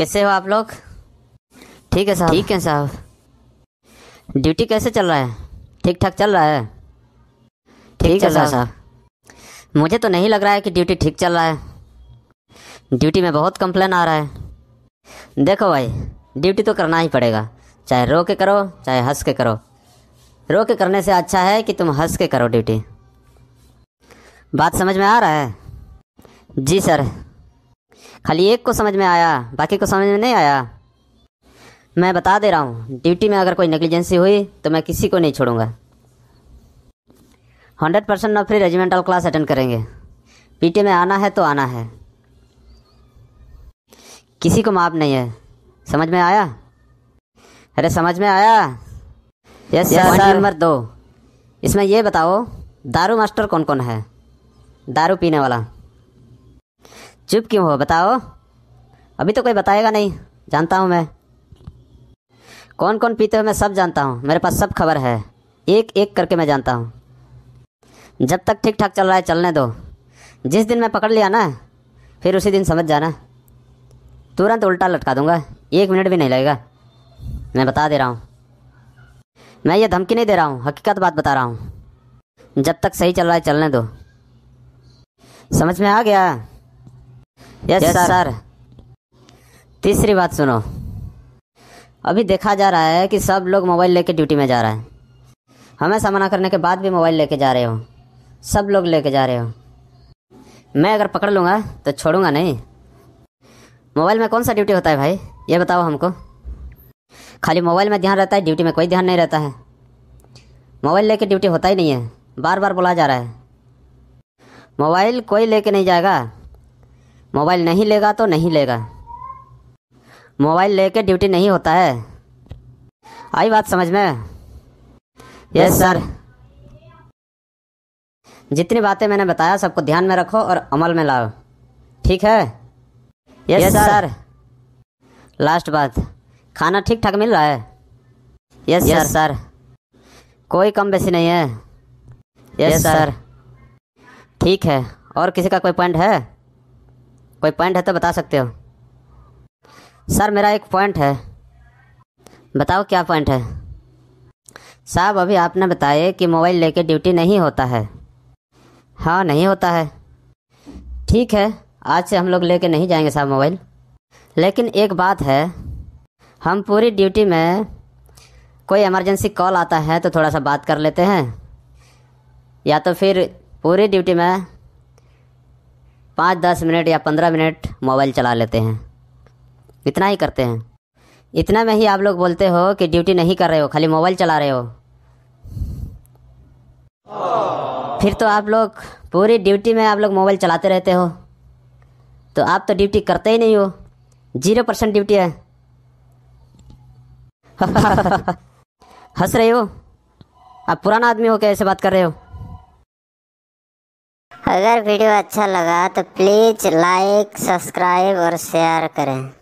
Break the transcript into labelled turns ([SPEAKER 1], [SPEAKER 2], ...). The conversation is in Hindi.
[SPEAKER 1] कैसे हो आप लोग ठीक है साहब ठीक है साहब ड्यूटी कैसे चल रहा है ठीक ठाक चल रहा है ठीक चल रहा है साहब मुझे तो नहीं लग रहा है कि ड्यूटी ठीक चल रहा है ड्यूटी में बहुत कंप्लेन आ रहा है देखो भाई ड्यूटी तो करना ही पड़ेगा चाहे रो के करो चाहे हंस के करो रो के करने से अच्छा है कि तुम हंस के करो ड्यूटी बात समझ में आ रहा है जी सर खाली एक को समझ में आया बाकी को समझ में नहीं आया मैं बता दे रहा हूँ ड्यूटी में अगर कोई नेग्लिजेंसी हुई तो मैं किसी को नहीं छोड़ूंगा हंड्रेड परसेंट नौ फ्री रेजिमेंटल क्लास अटेंड करेंगे पीटी में आना है तो आना है किसी को माफ नहीं है समझ में आया अरे समझ में आया यस नंबर दो इसमें यह बताओ दारू मास्टर कौन कौन है दारू पीने वाला चुप क्यों हो बताओ अभी तो कोई बताएगा नहीं जानता हूँ मैं कौन कौन पीते हो मैं सब जानता हूँ मेरे पास सब खबर है एक एक करके मैं जानता हूँ जब तक ठीक ठाक चल रहा है चलने दो जिस दिन मैं पकड़ लिया ना फिर उसी दिन समझ जाना तुरंत उल्टा लटका दूंगा एक मिनट भी नहीं लगेगा मैं बता दे रहा हूँ मैं ये धमकी नहीं दे रहा हूँ हकीकत बात बता रहा हूँ जब तक सही चल रहा है चलने दो समझ में आ गया यस सर तीसरी बात सुनो अभी देखा जा रहा है कि सब लोग मोबाइल लेके ड्यूटी में जा रहा है हमें सामना करने के बाद भी मोबाइल लेके जा रहे हो सब लोग लेके जा रहे हो मैं अगर पकड़ लूँगा तो छोड़ूंगा नहीं मोबाइल में कौन सा ड्यूटी होता है भाई ये बताओ हमको खाली मोबाइल में ध्यान रहता है ड्यूटी में कोई ध्यान नहीं रहता है मोबाइल लेके ड्यूटी होता ही नहीं है बार बार बोला जा रहा है मोबाइल कोई लेके नहीं जाएगा मोबाइल नहीं लेगा तो नहीं लेगा मोबाइल लेके ड्यूटी नहीं होता है आई बात समझ में यस सर जितनी बातें मैंने बताया सबको ध्यान में रखो और अमल में लाओ ठीक है यस सर लास्ट बात खाना ठीक ठाक मिल रहा है यस सर सर कोई कम बेसी नहीं है यस सर ठीक है और किसी का कोई पॉइंट है कोई पॉइंट है तो बता सकते हो सर मेरा एक पॉइंट है बताओ क्या पॉइंट है साहब अभी आपने बताया कि मोबाइल लेके ड्यूटी नहीं होता है हाँ नहीं होता है ठीक है आज से हम लोग लेके नहीं जाएंगे साहब मोबाइल लेकिन एक बात है हम पूरी ड्यूटी में कोई इमरजेंसी कॉल आता है तो थोड़ा सा बात कर लेते हैं या तो फिर पूरी ड्यूटी में पाँच दस मिनट या पंद्रह मिनट मोबाइल चला लेते हैं इतना ही करते हैं इतना में ही आप लोग बोलते हो कि ड्यूटी नहीं कर रहे हो खाली मोबाइल चला रहे हो फिर तो आप लोग पूरी ड्यूटी में आप लोग मोबाइल चलाते रहते हो तो आप तो ड्यूटी करते ही नहीं हो जीरो परसेंट ड्यूटी है हंस रहे हो आप पुराना आदमी हो क्या ऐसे बात कर रहे हो अगर वीडियो अच्छा लगा तो प्लीज़ लाइक सब्सक्राइब और शेयर करें